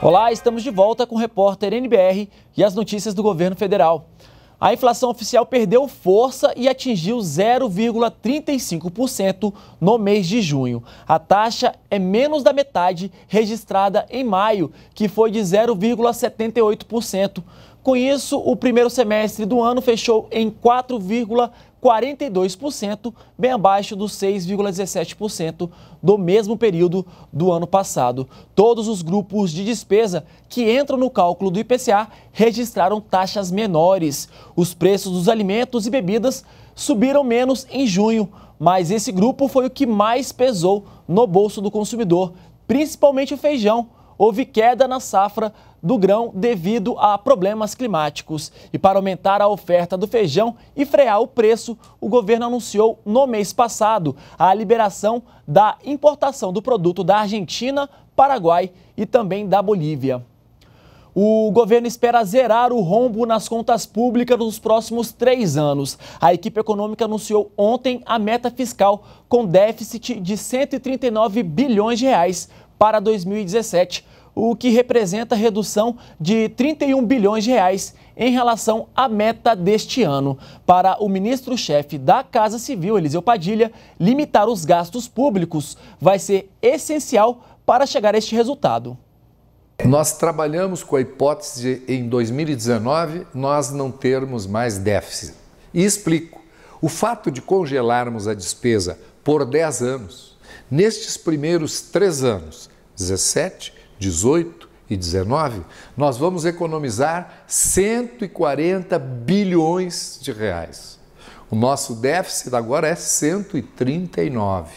Olá, estamos de volta com o repórter NBR e as notícias do governo federal. A inflação oficial perdeu força e atingiu 0,35% no mês de junho. A taxa é menos da metade registrada em maio, que foi de 0,78%. Com isso, o primeiro semestre do ano fechou em 4,42%, bem abaixo dos 6,17% do mesmo período do ano passado. Todos os grupos de despesa que entram no cálculo do IPCA registraram taxas menores. Os preços dos alimentos e bebidas subiram menos em junho, mas esse grupo foi o que mais pesou no bolso do consumidor, principalmente o feijão houve queda na safra do grão devido a problemas climáticos. E para aumentar a oferta do feijão e frear o preço, o governo anunciou no mês passado a liberação da importação do produto da Argentina, Paraguai e também da Bolívia. O governo espera zerar o rombo nas contas públicas nos próximos três anos. A equipe econômica anunciou ontem a meta fiscal com déficit de 139 bilhões de reais para 2017, o que representa redução de 31 bilhões de reais em relação à meta deste ano. Para o ministro-chefe da Casa Civil, Eliseu Padilha, limitar os gastos públicos vai ser essencial para chegar a este resultado. Nós trabalhamos com a hipótese de, em 2019 nós não termos mais déficit. E explico. O fato de congelarmos a despesa por 10 anos, nestes primeiros três anos, 17, 18 e 19, nós vamos economizar 140 bilhões de reais. O nosso déficit agora é 139.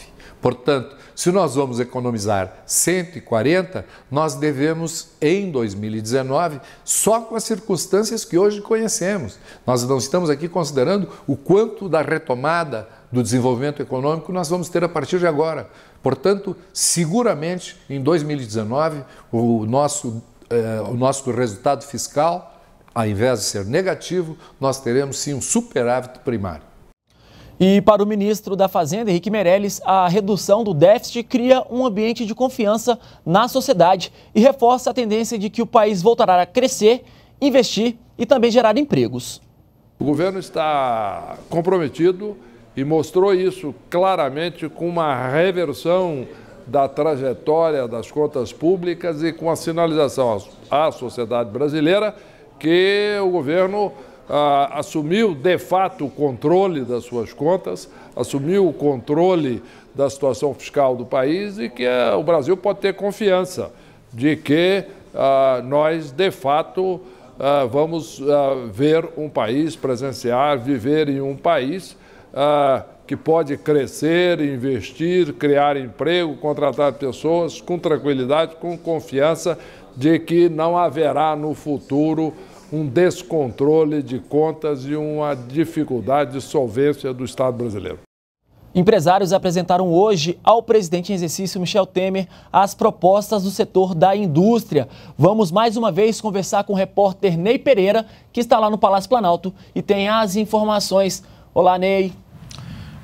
Portanto, se nós vamos economizar 140, nós devemos, em 2019, só com as circunstâncias que hoje conhecemos. Nós não estamos aqui considerando o quanto da retomada do desenvolvimento econômico nós vamos ter a partir de agora. Portanto, seguramente em 2019 o nosso, eh, o nosso resultado fiscal, ao invés de ser negativo, nós teremos sim um superávit primário. E para o ministro da Fazenda, Henrique Meirelles, a redução do déficit cria um ambiente de confiança na sociedade e reforça a tendência de que o país voltará a crescer, investir e também gerar empregos. O governo está comprometido e mostrou isso claramente com uma reversão da trajetória das contas públicas e com a sinalização à sociedade brasileira que o governo ah, assumiu de fato o controle das suas contas, assumiu o controle da situação fiscal do país e que ah, o Brasil pode ter confiança de que ah, nós de fato ah, vamos ah, ver um país, presenciar, viver em um país ah, que pode crescer, investir, criar emprego, contratar pessoas com tranquilidade, com confiança de que não haverá no futuro um descontrole de contas e uma dificuldade de solvência do Estado brasileiro. Empresários apresentaram hoje ao presidente em exercício Michel Temer as propostas do setor da indústria. Vamos mais uma vez conversar com o repórter Ney Pereira, que está lá no Palácio Planalto e tem as informações. Olá, Ney.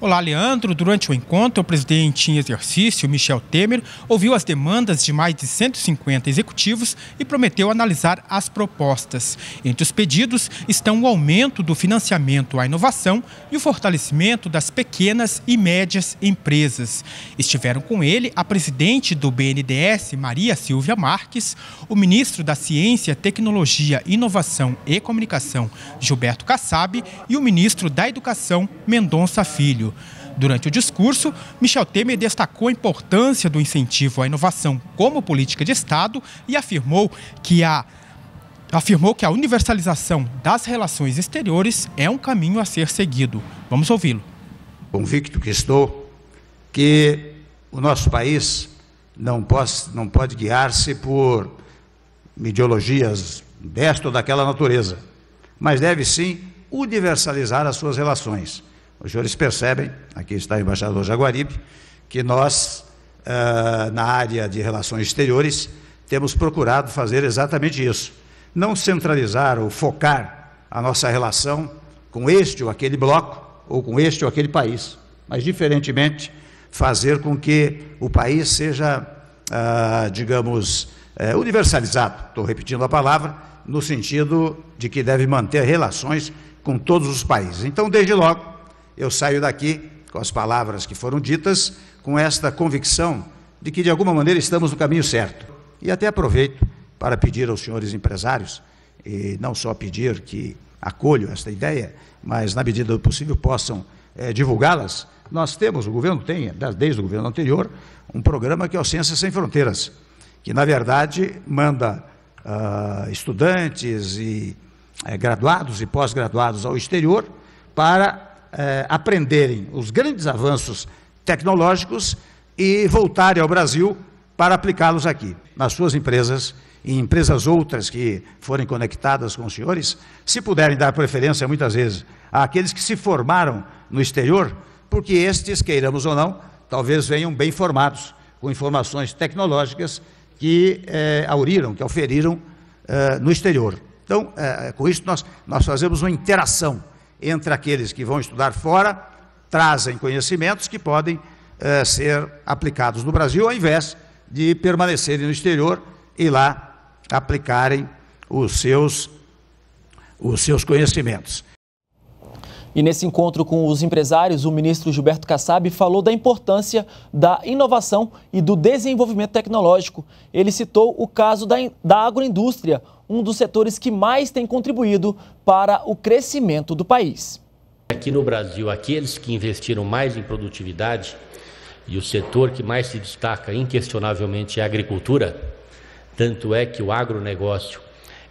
Olá, Leandro. Durante o encontro, o presidente em exercício, Michel Temer, ouviu as demandas de mais de 150 executivos e prometeu analisar as propostas. Entre os pedidos estão o aumento do financiamento à inovação e o fortalecimento das pequenas e médias empresas. Estiveram com ele a presidente do BNDES, Maria Silvia Marques, o ministro da Ciência, Tecnologia, Inovação e Comunicação, Gilberto Kassab, e o ministro da Educação, Mendonça Filho. Durante o discurso, Michel Temer destacou a importância do incentivo à inovação como política de Estado e afirmou que a afirmou que a universalização das relações exteriores é um caminho a ser seguido. Vamos ouvi-lo. Convicto que estou que o nosso país não pode, não pode guiar-se por ideologias desta ou daquela natureza, mas deve sim universalizar as suas relações. Os senhores percebem, aqui está o embaixador Jaguaribe, que nós, ah, na área de relações exteriores, temos procurado fazer exatamente isso. Não centralizar ou focar a nossa relação com este ou aquele bloco, ou com este ou aquele país, mas, diferentemente, fazer com que o país seja, ah, digamos, eh, universalizado estou repetindo a palavra no sentido de que deve manter relações com todos os países. Então, desde logo, eu saio daqui com as palavras que foram ditas, com esta convicção de que, de alguma maneira, estamos no caminho certo. E até aproveito para pedir aos senhores empresários, e não só pedir que acolham esta ideia, mas, na medida do possível, possam é, divulgá-las. Nós temos, o governo tem, desde o governo anterior, um programa que é o Ciências Sem Fronteiras, que, na verdade, manda uh, estudantes e eh, graduados e pós-graduados ao exterior para eh, aprenderem os grandes avanços tecnológicos e voltarem ao Brasil para aplicá-los aqui, nas suas empresas e empresas outras que forem conectadas com os senhores, se puderem dar preferência muitas vezes àqueles que se formaram no exterior, porque estes, queiramos ou não, talvez venham bem formados, com informações tecnológicas que eh, auriram, que oferiram eh, é, no exterior. Então, eh, com isso, nós, nós fazemos uma interação entre aqueles que vão estudar fora, trazem conhecimentos que podem eh, ser aplicados no Brasil, ao invés de permanecerem no exterior e lá aplicarem os seus, os seus conhecimentos. E nesse encontro com os empresários, o ministro Gilberto Kassab falou da importância da inovação e do desenvolvimento tecnológico. Ele citou o caso da, da agroindústria, um dos setores que mais tem contribuído para o crescimento do país. Aqui no Brasil, aqueles que investiram mais em produtividade e o setor que mais se destaca, inquestionavelmente, é a agricultura. Tanto é que o agronegócio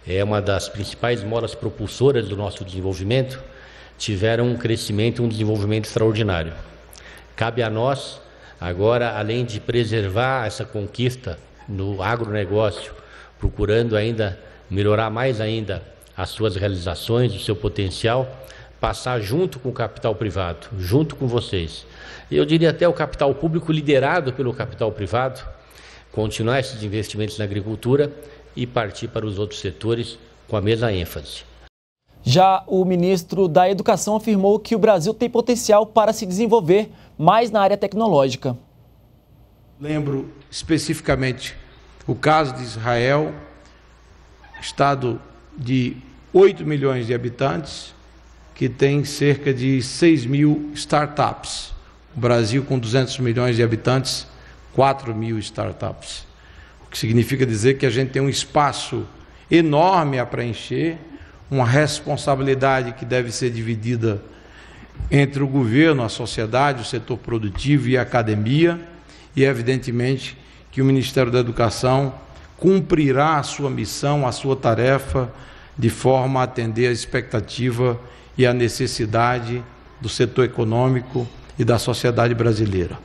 é uma das principais molas propulsoras do nosso desenvolvimento, tiveram um crescimento, um desenvolvimento extraordinário. Cabe a nós, agora, além de preservar essa conquista no agronegócio, procurando ainda melhorar mais ainda as suas realizações, o seu potencial, passar junto com o capital privado, junto com vocês. Eu diria até o capital público liderado pelo capital privado, continuar esses investimentos na agricultura e partir para os outros setores com a mesma ênfase. Já o ministro da Educação afirmou que o Brasil tem potencial para se desenvolver mais na área tecnológica. Lembro especificamente o caso de Israel, estado de 8 milhões de habitantes, que tem cerca de 6 mil startups. O Brasil, com 200 milhões de habitantes, 4 mil startups. O que significa dizer que a gente tem um espaço enorme a preencher, uma responsabilidade que deve ser dividida entre o governo, a sociedade, o setor produtivo e a academia, e evidentemente que o Ministério da Educação cumprirá a sua missão, a sua tarefa, de forma a atender a expectativa e a necessidade do setor econômico e da sociedade brasileira.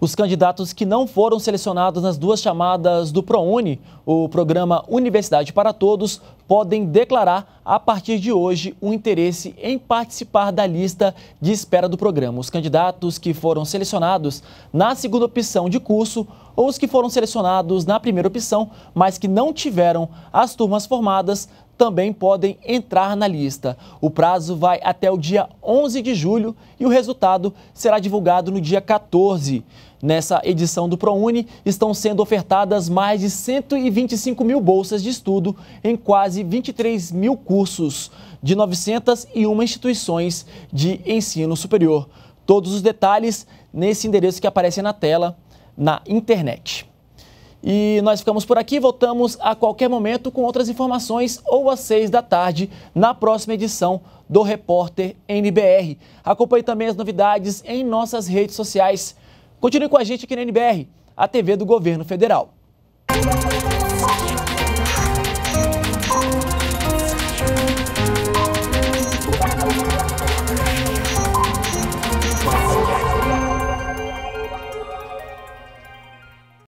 Os candidatos que não foram selecionados nas duas chamadas do ProUni, o programa Universidade para Todos, podem declarar a partir de hoje o um interesse em participar da lista de espera do programa. Os candidatos que foram selecionados na segunda opção de curso ou os que foram selecionados na primeira opção, mas que não tiveram as turmas formadas, também podem entrar na lista. O prazo vai até o dia 11 de julho e o resultado será divulgado no dia 14. Nessa edição do ProUni, estão sendo ofertadas mais de 125 mil bolsas de estudo em quase 23 mil cursos de 901 instituições de ensino superior. Todos os detalhes nesse endereço que aparece na tela na internet. E nós ficamos por aqui, voltamos a qualquer momento com outras informações ou às seis da tarde na próxima edição do Repórter NBR. Acompanhe também as novidades em nossas redes sociais. Continue com a gente aqui na NBR, a TV do Governo Federal.